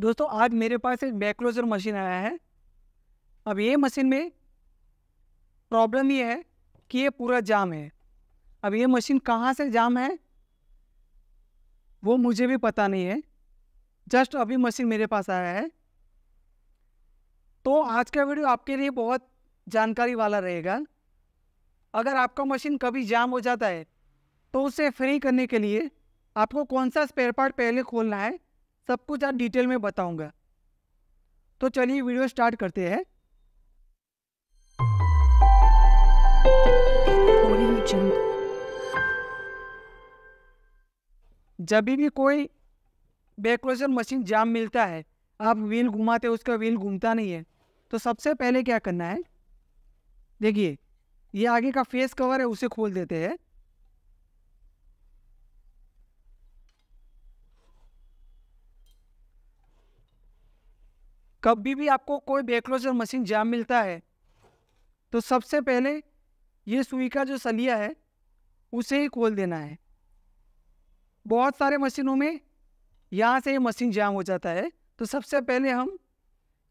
दोस्तों आज मेरे पास एक बैकलोजर मशीन आया है अब ये मशीन में प्रॉब्लम ये है कि ये पूरा जाम है अब ये मशीन कहाँ से जाम है वो मुझे भी पता नहीं है जस्ट अभी मशीन मेरे पास आया है तो आज का वीडियो आपके लिए बहुत जानकारी वाला रहेगा अगर आपका मशीन कभी जाम हो जाता है तो उसे फ्री करने के लिए आपको कौन सा स्पेयर पार्ट पहले खोलना है सब कुछ आज डिटेल में बताऊंगा तो चलिए वीडियो स्टार्ट करते हैं जब भी कोई बेक्रोशन मशीन जाम मिलता है आप व्हील घुमाते उसका व्हील घूमता नहीं है तो सबसे पहले क्या करना है देखिए ये आगे का फेस कवर है उसे खोल देते हैं कभी भी आपको कोई बेक्लोजर मशीन जाम मिलता है तो सबसे पहले ये सुई का जो सलिया है उसे ही खोल देना है बहुत सारे मशीनों में यहाँ से ये मशीन जाम हो जाता है तो सबसे पहले हम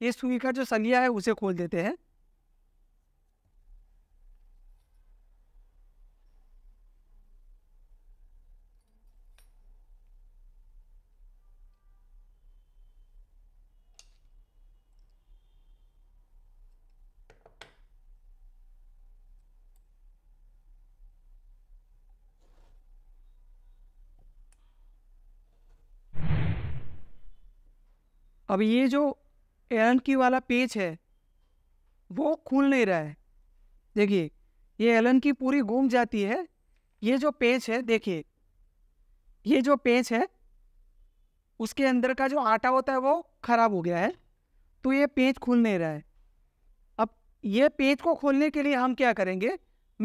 ये सुई का जो सलिया है उसे खोल देते हैं अब ये जो एरन की वाला पेज है वो खुल नहीं रहा है देखिए ये एलन की पूरी घूम जाती है ये जो पेज है देखिए ये जो पेज है उसके अंदर का जो आटा होता है वो खराब हो गया है तो ये पेज खुल नहीं रहा है अब ये पेज को खोलने के लिए हम क्या करेंगे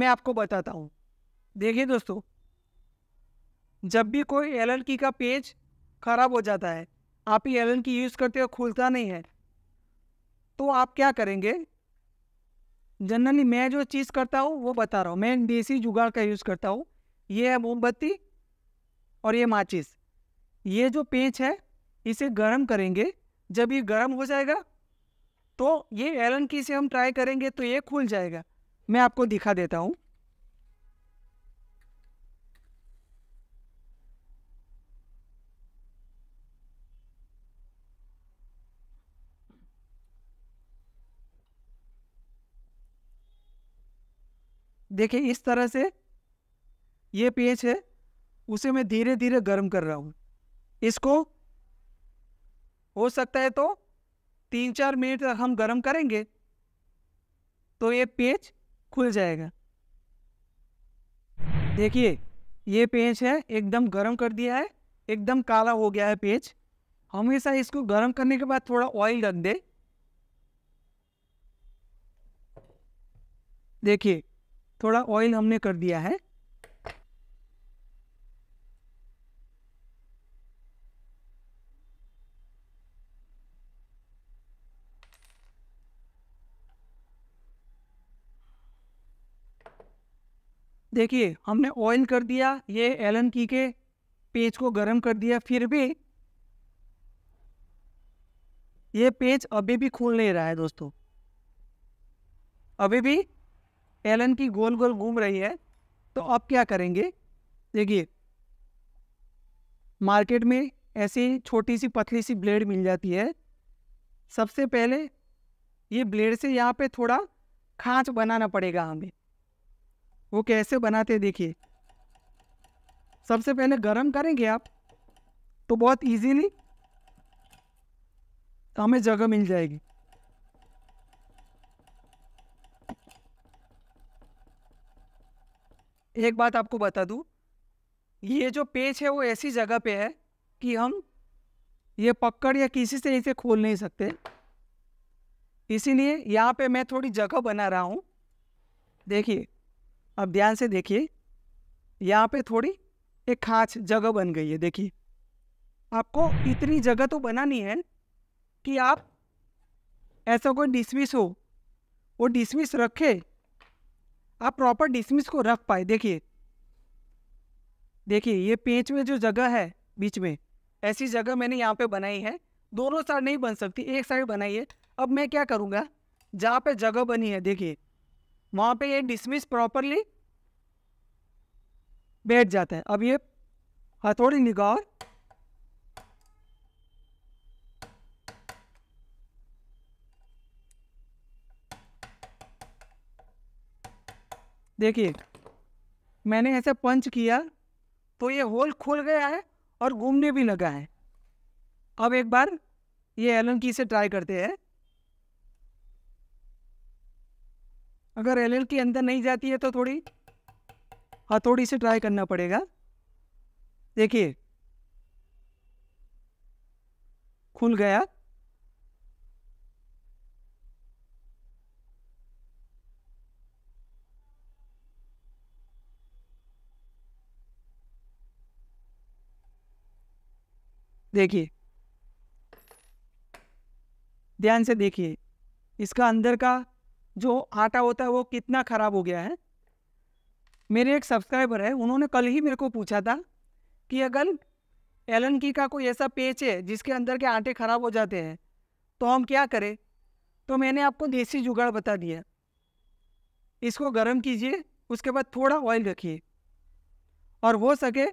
मैं आपको बताता हूँ देखिए दोस्तों जब भी कोई एल की का पेज खराब हो जाता है आप ये एलन की यूज़ करते हो खुलता नहीं है तो आप क्या करेंगे जनरली मैं जो चीज़ करता हूँ वो बता रहा हूँ मैं देसी जुगाड़ का यूज़ करता हूँ ये है मोमबत्ती और ये माचिस ये जो पेंच है इसे गर्म करेंगे जब ये गर्म हो जाएगा तो ये एलन की से हम ट्राई करेंगे तो ये खुल जाएगा मैं आपको दिखा देता हूँ देखिए इस तरह से ये पेज है उसे मैं धीरे धीरे गर्म कर रहा हूँ इसको हो सकता है तो तीन चार मिनट तक हम गर्म करेंगे तो ये पेज खुल जाएगा देखिए ये पेज है एकदम गर्म कर दिया है एकदम काला हो गया है पेज हमेशा इसको गर्म करने के बाद थोड़ा ऑयल रख दे देखिए थोड़ा ऑयल हमने कर दिया है देखिए हमने ऑयल कर दिया ये एलन की के पेज को गर्म कर दिया फिर भी ये पेज अभी भी खुल नहीं रहा है दोस्तों अभी भी एलन की गोल गोल घूम रही है तो आप क्या करेंगे देखिए मार्केट में ऐसी छोटी सी पतली सी ब्लेड मिल जाती है सबसे पहले ये ब्लेड से यहाँ पे थोड़ा खांच बनाना पड़ेगा हमें वो कैसे बनाते देखिए सबसे पहले गरम करेंगे आप तो बहुत इजीली हमें जगह मिल जाएगी एक बात आपको बता दूँ ये जो पेज है वो ऐसी जगह पे है कि हम ये पकड़ या किसी से इसे खोल नहीं सकते इसीलिए यहाँ पे मैं थोड़ी जगह बना रहा हूँ देखिए अब ध्यान से देखिए यहाँ पे थोड़ी एक खास जगह बन गई है देखिए आपको इतनी जगह तो बनानी है कि आप ऐसा कोई डिसमिस हो वो डिसमिस रखे आप प्रॉपर डिसमिस को रख पाए देखिए देखिए ये पेच में जो जगह है बीच में ऐसी जगह मैंने यहाँ पे बनाई है दोनों साइड नहीं बन सकती एक साइड बनाई है अब मैं क्या करूँगा जहाँ पे जगह बनी है देखिए वहाँ पे ये डिसमिस प्रॉपरली बैठ जाता है अब ये हथौड़ी निगाह देखिए मैंने ऐसे पंच किया तो ये होल खुल गया है और घूमने भी लगा है अब एक बार ये एलन की से ट्राई करते हैं अगर एल के अंदर नहीं जाती है तो थोड़ी हथौड़ी से ट्राई करना पड़ेगा देखिए खुल गया देखिए ध्यान से देखिए इसका अंदर का जो आटा होता है वो कितना ख़राब हो गया है मेरे एक सब्सक्राइबर है उन्होंने कल ही मेरे को पूछा था कि अगर एलन की का कोई ऐसा पेच है जिसके अंदर के आटे ख़राब हो जाते हैं तो हम क्या करें तो मैंने आपको देसी जुगाड़ बता दिया इसको गर्म कीजिए उसके बाद थोड़ा ऑयल रखिए और हो सके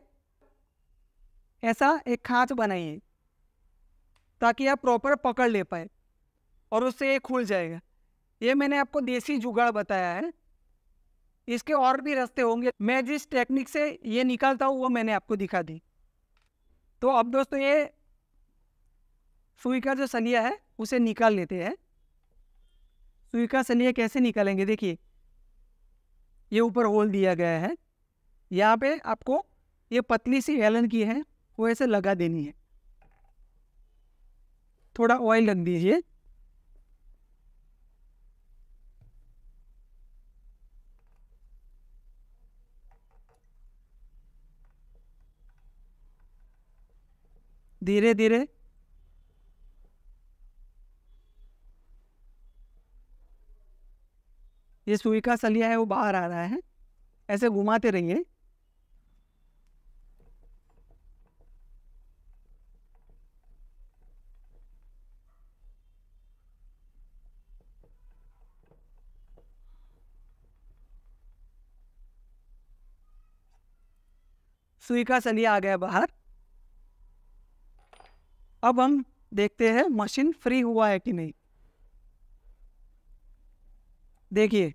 ऐसा एक खाँच बनाइए ताकि आप प्रॉपर पकड़ ले पाए और उससे ये खुल जाएगा ये मैंने आपको देसी जुगाड़ बताया है इसके और भी रास्ते होंगे मैं जिस टेक्निक से ये निकालता हूँ वो मैंने आपको दिखा दी तो अब दोस्तों ये सुई का जो सलिया है उसे निकाल लेते हैं सुई का सलिया कैसे निकालेंगे देखिए ये ऊपर होल दिया गया है यहाँ पे आपको ये पतली सी एलन की है वो ऐसे लगा देनी है थोड़ा ऑयल रख दीजिए धीरे धीरे ये सुई का सलिया है वो बाहर आ रहा है ऐसे घुमाते रहिए सुई का सलिया आ गया बाहर अब हम देखते हैं मशीन फ्री हुआ है कि नहीं देखिए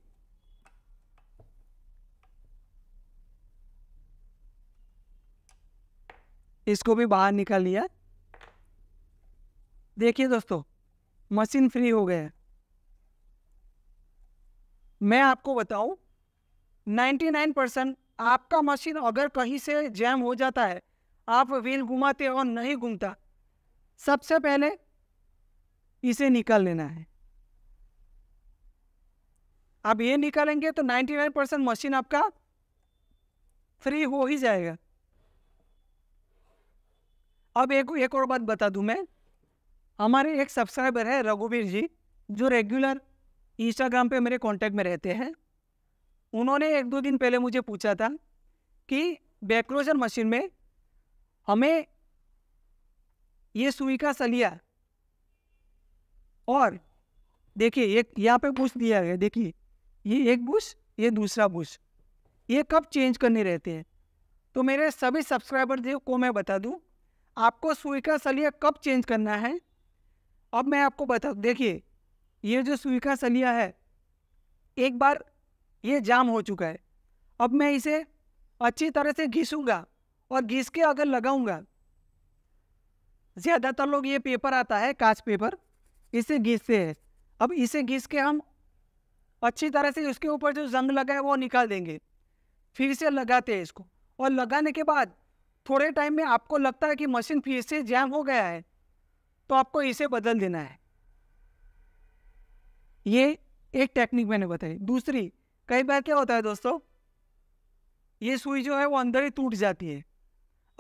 इसको भी बाहर निकाल लिया देखिए दोस्तों मशीन फ्री हो गया मैं आपको बताऊं 99 परसेंट आपका मशीन अगर कहीं से जैम हो जाता है आप व्हील घुमाते और नहीं घूमता सबसे पहले इसे निकाल लेना है आप ये निकालेंगे तो 99 परसेंट मशीन आपका फ्री हो ही जाएगा अब एक एक और बात बता दूं मैं हमारे एक सब्सक्राइबर है रघुवीर जी जो रेगुलर इंस्टाग्राम पे मेरे कांटेक्ट में रहते हैं उन्होंने एक दो दिन पहले मुझे पूछा था कि बैक्रोजर मशीन में हमें ये सुई का सलिया और देखिए एक यहाँ पे बुश दिया गया देखिए ये एक बुश ये दूसरा बुश ये कब चेंज करने रहते हैं तो मेरे सभी सब्सक्राइबर को मैं बता दूं आपको सुई का सलिया कब चेंज करना है अब मैं आपको बता देखिए ये जो सुई का सलिया है एक बार ये जाम हो चुका है अब मैं इसे अच्छी तरह से घिसूँगा और घिस के अगर लगाऊंगा ज़्यादातर लोग ये पेपर आता है कांच पेपर इसे घिसते हैं अब इसे घिस के हम अच्छी तरह से उसके ऊपर जो जंग लगा है वो निकाल देंगे फिर से लगाते हैं इसको और लगाने के बाद थोड़े टाइम में आपको लगता है कि मशीन फिर से जैम हो गया है तो आपको इसे बदल देना है ये एक टेक्निक मैंने बताई दूसरी कई बार क्या होता है दोस्तों ये सुई जो है वो अंदर ही टूट जाती है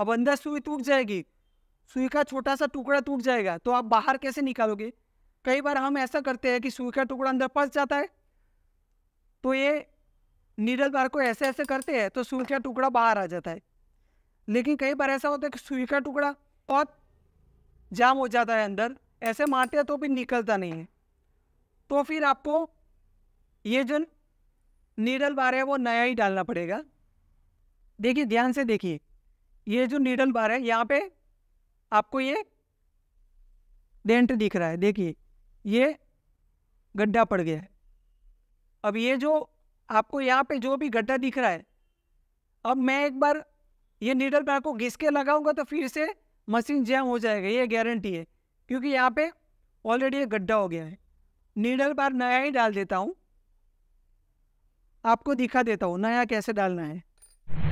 अब अंदर सुई टूट जाएगी सुई का छोटा सा टुकड़ा टूट जाएगा तो आप बाहर कैसे निकालोगे कई बार हम ऐसा करते हैं कि सुई का टुकड़ा अंदर फंस जाता है तो ये नीडल बार को ऐसे ऐसे करते हैं तो सुई का टुकड़ा बाहर आ जाता है लेकिन कई बार ऐसा होता है कि सुई का टुकड़ा बहुत जाम हो जाता है अंदर ऐसे मारते हैं तो भी निकलता नहीं है तो फिर आपको ये जो नीडल बार है वो नया ही डालना पड़ेगा देखिए ध्यान से देखिए ये जो नीडल बार है यहाँ पे आपको ये डेंट दिख रहा है देखिए ये गड्ढा पड़ गया है अब ये जो आपको यहाँ पे जो भी गड्ढा दिख रहा है अब मैं एक बार ये नीडल बार को घिस के लगाऊंगा तो फिर से मशीन जैम हो जाएगा ये गारंटी है क्योंकि यहाँ पे ऑलरेडी ये गड्ढा हो गया है नीडल बार नया ही डाल देता हूँ आपको दिखा देता हूँ नया कैसे डालना है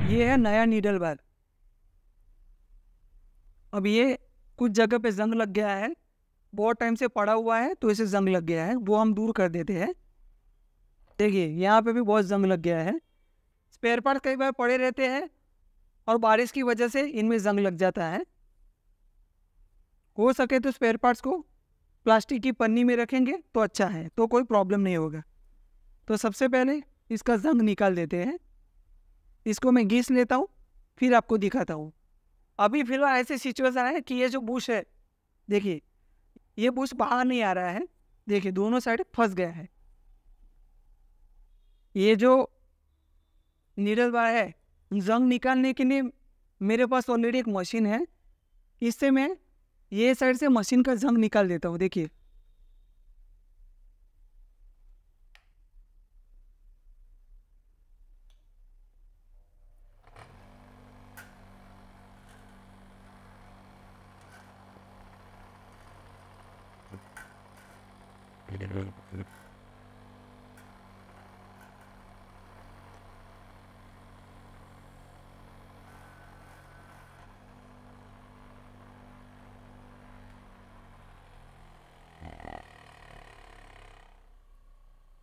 ये है नया नीडल बार अब ये कुछ जगह पे जंग लग गया है बहुत टाइम से पड़ा हुआ है तो इसे जंग लग गया है वो हम दूर कर देते हैं देखिए यहाँ पे भी बहुत जंग लग गया है स्पेयर पार्ट कई बार पड़े रहते हैं और बारिश की वजह से इनमें जंग लग जाता है हो सके तो स्पेयर पार्ट्स को प्लास्टिक की पन्नी में रखेंगे तो अच्छा है तो कोई प्रॉब्लम नहीं होगा तो सबसे पहले इसका जंग निकाल देते हैं इसको मैं घीस लेता हूँ फिर आपको दिखाता हूँ अभी फिलहाल ऐसे सिचुएशन है कि ये जो बुश है देखिए ये बुश बाहर नहीं आ रहा है देखिए दोनों साइड फंस गया है ये जो नीडल बार है जंग निकालने के लिए मेरे पास ऑलरेडी एक मशीन है इससे मैं ये साइड से मशीन का जंग निकाल देता हूँ देखिए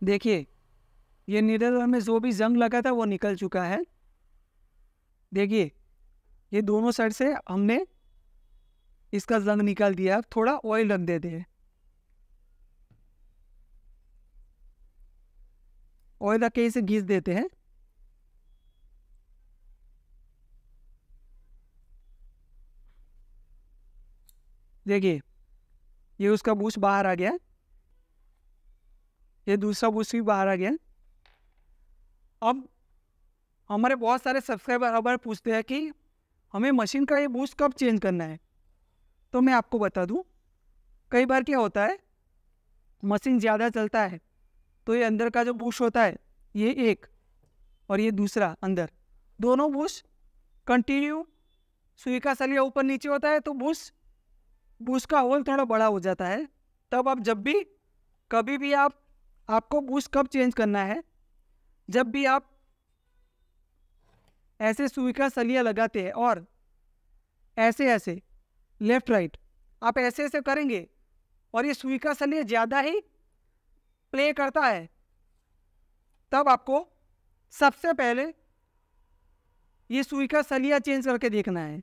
देखिए ये नीदरलैंड में जो भी जंग लगा था वो निकल चुका है देखिए ये दोनों साइड से हमने इसका जंग निकाल दिया थोड़ा ऑयल रख देते हैं ऑयल रख के इसे घीस देते हैं देखिए ये उसका बूश बाहर आ गया ये दूसरा बूस भी बाहर आ गया अब हमारे बहुत सारे सब्सक्राइबर हमारे पूछते हैं कि हमें मशीन का ये बूस कब चेंज करना है तो मैं आपको बता दूं कई बार क्या होता है मशीन ज़्यादा चलता है तो ये अंदर का जो बूश होता है ये एक और ये दूसरा अंदर दोनों बूश कंटिन्यू सुई का सलिया ऊपर नीचे होता है तो बूश बूश का होल थोड़ा बड़ा हो जाता है तब आप जब भी कभी भी आप आपको बूस्ट कब चेंज करना है जब भी आप ऐसे सुई का सलिया लगाते हैं और ऐसे ऐसे लेफ्ट राइट आप ऐसे ऐसे करेंगे और ये सुई का सलिया ज़्यादा ही प्ले करता है तब आपको सबसे पहले ये सुई का सलिया चेंज करके देखना है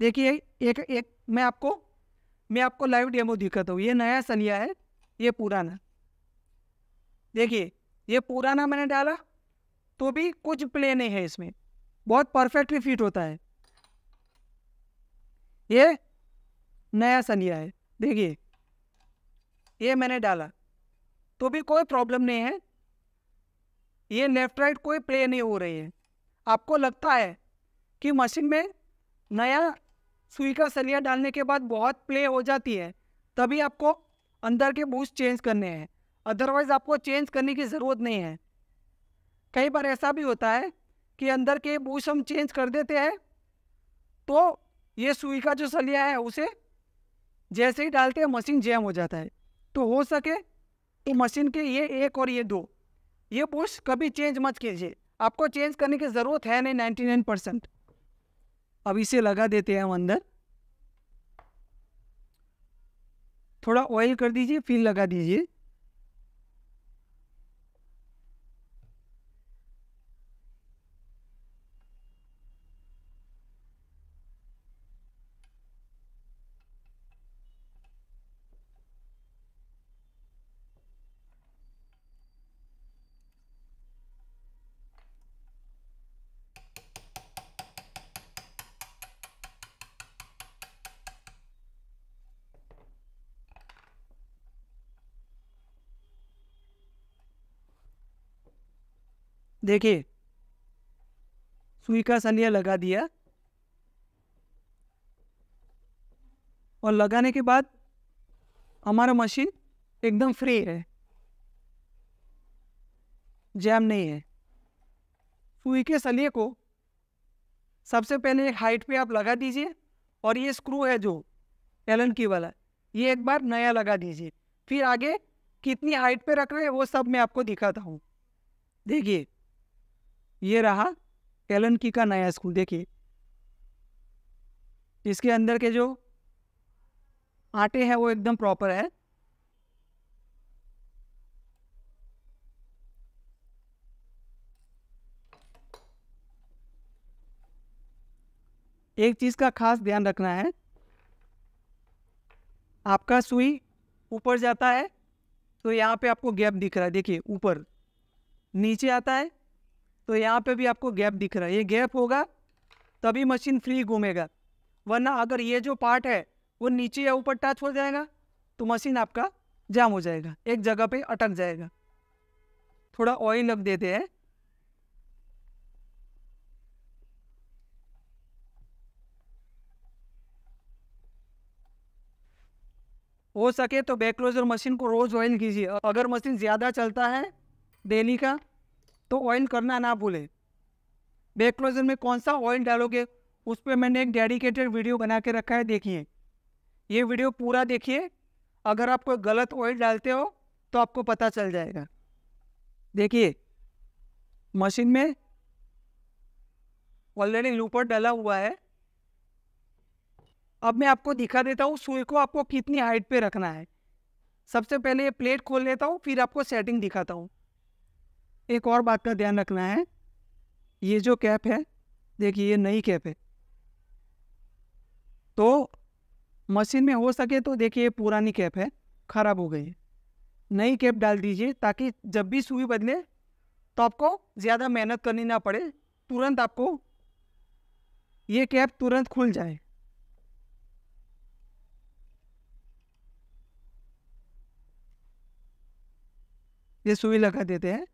देखिए एक एक मैं आपको मैं आपको लाइव डेमो दिखाता हूँ ये नया सलिया है ये पुराना देखिए ये पूरा ना मैंने डाला तो भी कुछ प्ले नहीं है इसमें बहुत परफेक्टली फिट होता है ये नया सनिया है देखिए ये मैंने डाला तो भी कोई प्रॉब्लम नहीं है ये लेफ्ट राइट कोई प्ले नहीं हो रही है आपको लगता है कि मशीन में नया सुई का सलिया डालने के बाद बहुत प्ले हो जाती है तभी आपको अंदर के बूस्ट चेंज करने हैं अदरवाइज आपको चेंज करने की ज़रूरत नहीं है कई बार ऐसा भी होता है कि अंदर के बूश हम चेंज कर देते हैं तो ये सुई का जो सलिया है उसे जैसे ही डालते हैं मशीन जैम हो जाता है तो हो सके तो मशीन के ये एक और ये दो ये बूश कभी चेंज मत कीजिए आपको चेंज करने की ज़रूरत है नहीं नाइन्टी नाइन परसेंट अब इसे लगा देते हैं हम अंदर थोड़ा ऑयल कर दीजिए फिर लगा दीजिए देखिए सुई का सलिया लगा दिया और लगाने के बाद हमारा मशीन एकदम फ्री है जैम नहीं है सुई के सलिए को सबसे पहले एक हाइट पे आप लगा दीजिए और ये स्क्रू है जो एलन की वाला ये एक बार नया लगा दीजिए फिर आगे कितनी हाइट पे रख रहे हैं वो सब मैं आपको दिखाता हूँ देखिए ये रहा एलनकी का नया स्कूल देखिए इसके अंदर के जो आटे हैं वो एकदम प्रॉपर है एक चीज़ का खास ध्यान रखना है आपका सुई ऊपर जाता है तो यहाँ पे आपको गैप दिख रहा है देखिए ऊपर नीचे आता है तो यहाँ पे भी आपको गैप दिख रहा है ये गैप होगा तभी मशीन फ्री घूमेगा वरना अगर ये जो पार्ट है वो नीचे या ऊपर टच हो जाएगा तो मशीन आपका जाम हो जाएगा एक जगह पे अटक जाएगा थोड़ा ऑयल लग देते हैं हो सके तो बैकलोज मशीन को रोज़ ऑयल कीजिए अगर मशीन ज़्यादा चलता है डेली का तो ऑयल करना ना भूले बैक क्लोजर में कौन सा ऑयल डालोगे उस पर मैंने एक डेडिकेटेड वीडियो बना के रखा है देखिए ये वीडियो पूरा देखिए अगर आप कोई गलत ऑयल डालते हो तो आपको पता चल जाएगा देखिए मशीन में ऑलरेडी लूपर डाला हुआ है अब मैं आपको दिखा देता हूँ सुई को आपको कितनी हाइट पे रखना है सबसे पहले ये प्लेट खोल लेता हूँ फिर आपको सेटिंग दिखाता हूँ एक और बात का ध्यान रखना है ये जो कैप है देखिए ये नई कैप है तो मशीन में हो सके तो देखिए पुरानी कैप है ख़राब हो गई है नई कैप डाल दीजिए ताकि जब भी सुई बदले तो आपको ज़्यादा मेहनत करनी ना पड़े तुरंत आपको ये कैप तुरंत खुल जाए ये सुई लगा देते हैं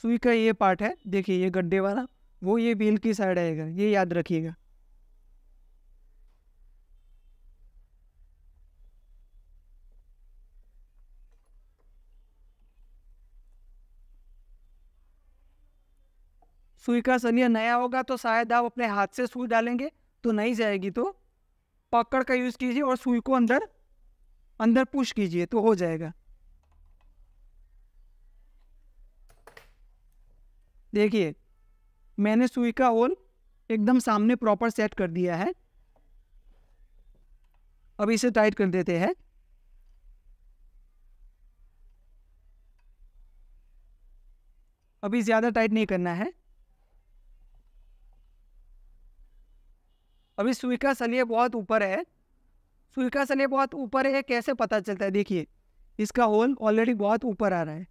सुई का ये पार्ट है देखिए ये गड्ढे वाला वो ये व्हील की साइड आएगा ये याद रखिएगा सुई का सलिया नया होगा तो शायद आप अपने हाथ से सुई डालेंगे तो नहीं जाएगी तो पकड़ का यूज़ कीजिए और सुई को अंदर अंदर पुश कीजिए तो हो जाएगा देखिए मैंने सुई का होल एकदम सामने प्रॉपर सेट कर दिया है अब इसे टाइट कर देते हैं अभी ज़्यादा टाइट नहीं करना है अभी सुई का सलिया बहुत ऊपर है सुई का सलिया बहुत ऊपर है कैसे पता चलता है देखिए इसका होल ऑलरेडी बहुत ऊपर आ रहा है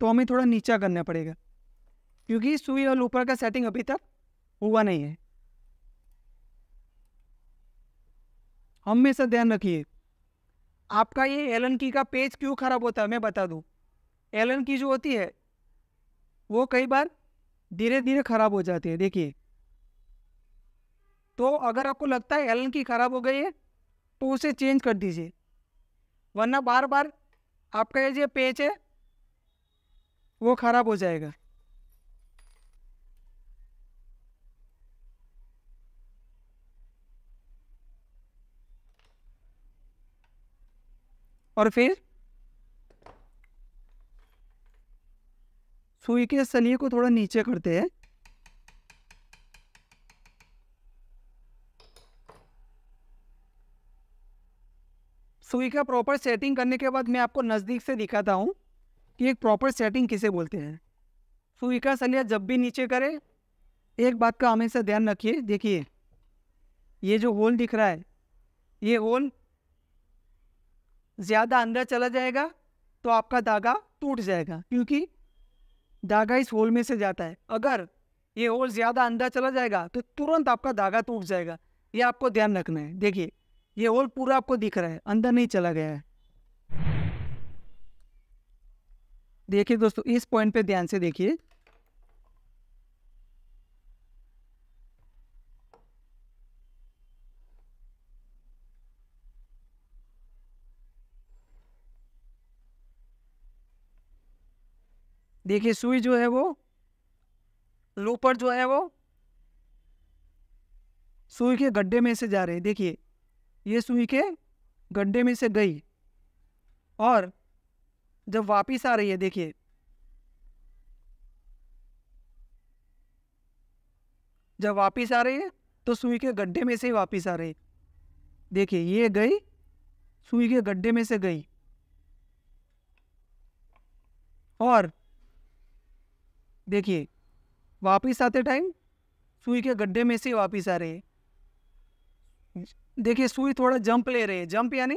तो हमें थोड़ा नीचा करना पड़ेगा क्योंकि सुई और लूपर का सेटिंग अभी तक हुआ नहीं है हमेशा ध्यान रखिए आपका ये एलन की का पेज क्यों खराब होता है मैं बता दूं एलन की जो होती है वो कई बार धीरे धीरे खराब हो जाती है देखिए तो अगर आपको लगता है एलन की खराब हो गई है तो उसे चेंज कर दीजिए वरना बार बार आपका ये जो पेज है वो खराब हो जाएगा और फिर सुई के सलिए को थोड़ा नीचे करते हैं सुई का प्रॉपर सेटिंग करने के बाद मैं आपको नज़दीक से दिखाता हूँ कि एक प्रॉपर सेटिंग किसे बोलते हैं सुई का सलिया जब भी नीचे करे एक बात का हमेशा ध्यान रखिए देखिए ये जो होल दिख रहा है ये होल ज़्यादा अंदर चला जाएगा तो आपका धागा टूट जाएगा क्योंकि धागा इस होल में से जाता है अगर ये होल ज़्यादा अंदर चला जाएगा तो तुरंत आपका धागा टूट जाएगा ये आपको ध्यान रखना है देखिए ये होल पूरा आपको दिख रहा है अंदर नहीं चला गया है देखिए दोस्तों इस पॉइंट पे ध्यान से देखिए देखिए सुई जो है वो लूपर जो है वो सुई के गड्ढे में से जा रही है देखिए ये सुई के गड्ढे में से गई और जब वापस आ रही है देखिए जब वापस आ रही है तो सुई के गड्ढे में से ही वापस आ रही है देखिए ये गई सुई के गड्ढे में से गई और देखिए वापिस आते टाइम सुई के गड्ढे में से वापिस आ रहे हैं देखिए सुई थोड़ा जंप ले रहे हैं जंप यानी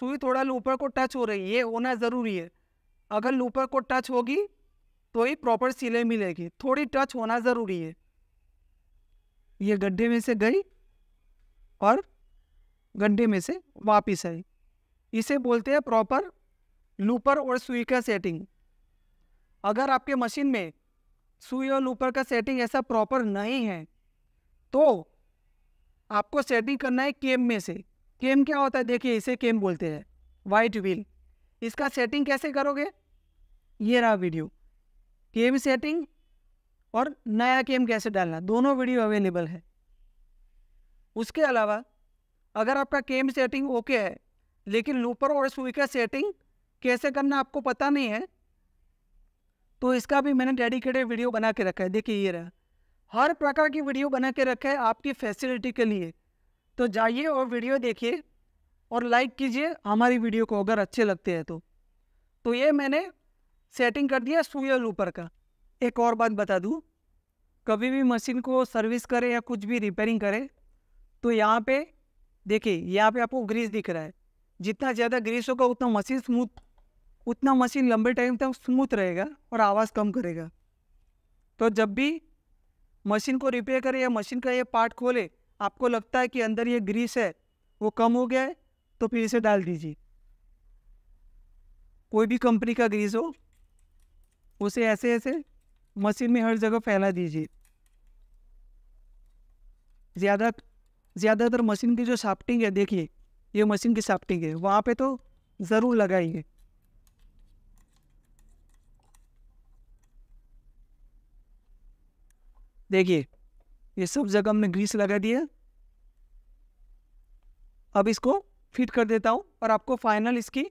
सुई थोड़ा लूपर को टच हो रही है ये होना ज़रूरी है अगर लूपर को टच होगी तो ही प्रॉपर सिलाई मिलेगी थोड़ी टच होना ज़रूरी है ये गड्ढे में से गई और गड्ढे में से वापिस आई इसे बोलते हैं प्रॉपर लूपर और सुई का सेटिंग अगर आपके मशीन में सुई और लूपर का सेटिंग ऐसा प्रॉपर नहीं है तो आपको सेटिंग करना है केम में से केम क्या होता है देखिए इसे केम बोलते हैं वाइट व्हील इसका सेटिंग कैसे करोगे ये रहा वीडियो केम सेटिंग और नया केम कैसे डालना दोनों वीडियो अवेलेबल है उसके अलावा अगर आपका केम सेटिंग ओके है लेकिन लूपर और सुई का सेटिंग कैसे करना आपको पता नहीं है तो इसका भी मैंने डेडिकेटेड वीडियो बना के रखा है देखिए ये रहा हर प्रकार की वीडियो बना के रखा है आपकी फैसिलिटी के लिए तो जाइए और वीडियो देखिए और लाइक कीजिए हमारी वीडियो को अगर अच्छे लगते हैं तो तो ये मैंने सेटिंग कर दिया सूयल ऊपर का एक और बात बता दूँ कभी भी मशीन को सर्विस करें या कुछ भी रिपेयरिंग करें तो यहाँ पे देखिए यहाँ पे आपको ग्रीस दिख रहा है जितना ज़्यादा ग्रीस होगा उतना मशीन स्मूथ उतना मशीन लंबे टाइम तक स्मूथ रहेगा और आवाज़ कम करेगा तो जब भी मशीन को रिपेयर करें या मशीन का ये पार्ट खोले आपको लगता है कि अंदर ये ग्रीस है वो कम हो गया है तो फिर इसे डाल दीजिए कोई भी कंपनी का ग्रीस हो उसे ऐसे ऐसे मशीन में हर जगह फैला दीजिए ज़्यादा ज़्यादातर मशीन की जो शाफ्टिंग है देखिए ये मशीन की शाफ्टिंग है वहाँ पे तो ज़रूर लगाइए देखिए ये सब जगह हमने ग्रीस लगा दिया अब इसको फिट कर देता हूँ और आपको फाइनल इसकी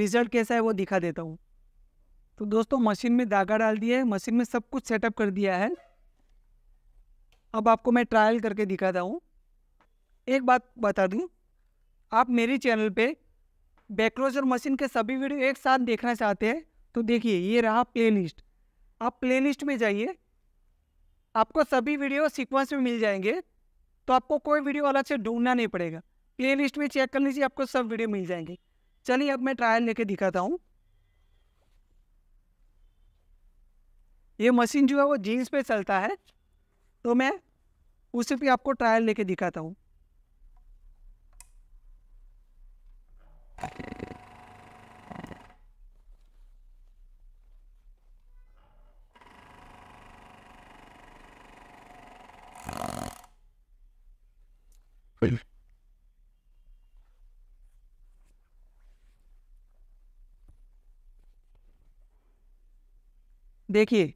रिजल्ट कैसा है वो दिखा देता हूँ तो दोस्तों मशीन में धागा डाल दिया है मशीन में सब कुछ सेटअप कर दिया है अब आपको मैं ट्रायल करके दिखाता हूँ एक बात बता दूँ आप मेरे चैनल पे बैकरोज और मशीन के सभी वीडियो एक साथ देखना चाहते हैं तो देखिए ये रहा प्लेलिस्ट आप प्लेलिस्ट में जाइए आपको सभी वीडियो सीक्वेंस में मिल जाएंगे तो आपको कोई वीडियो अलग से ढूंढना नहीं पड़ेगा प्ले लिस्ट में चेक कर लीजिए आपको सब वीडियो मिल जाएंगे चलिए अब मैं ट्रायल लेके दिखाता हूँ ये मशीन जो है वो जीन्स पे चलता है तो मैं उसे भी आपको ट्रायल लेके दिखाता हूँ देखिए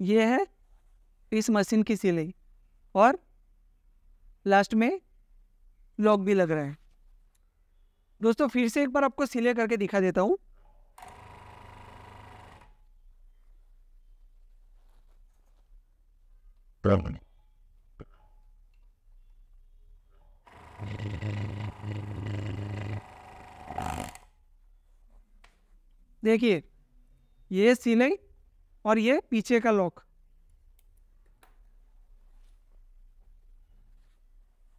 ये है इस मशीन की सिलाई और लास्ट में लॉक भी लग रहा है दोस्तों फिर से एक बार आपको सिलाई करके दिखा देता हूँ Brahmani. देखिए ये सीलिंग और ये पीछे का लॉक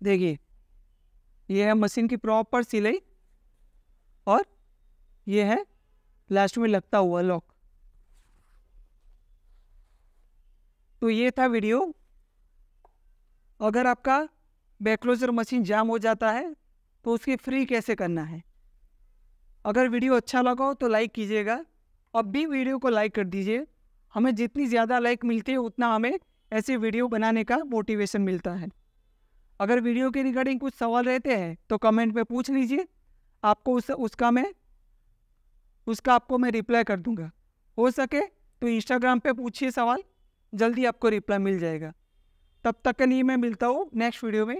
देखिए ये है मशीन की प्रॉपर सिलाई और ये है लास्ट में लगता हुआ लॉक तो ये था वीडियो अगर आपका बैकलोजर मशीन जाम हो जाता है तो उसकी फ्री कैसे करना है अगर वीडियो अच्छा लगा हो तो लाइक कीजिएगा अब भी वीडियो को लाइक कर दीजिए हमें जितनी ज़्यादा लाइक मिलती है उतना हमें ऐसे वीडियो बनाने का मोटिवेशन मिलता है अगर वीडियो के रिगार्डिंग कुछ सवाल रहते हैं तो कमेंट में पूछ लीजिए आपको उस उसका मैं उसका आपको मैं रिप्लाई कर दूंगा हो सके तो इंस्टाग्राम पे पूछिए सवाल जल्दी आपको रिप्लाई मिल जाएगा तब तक के लिए मैं मिलता हूँ नेक्स्ट वीडियो में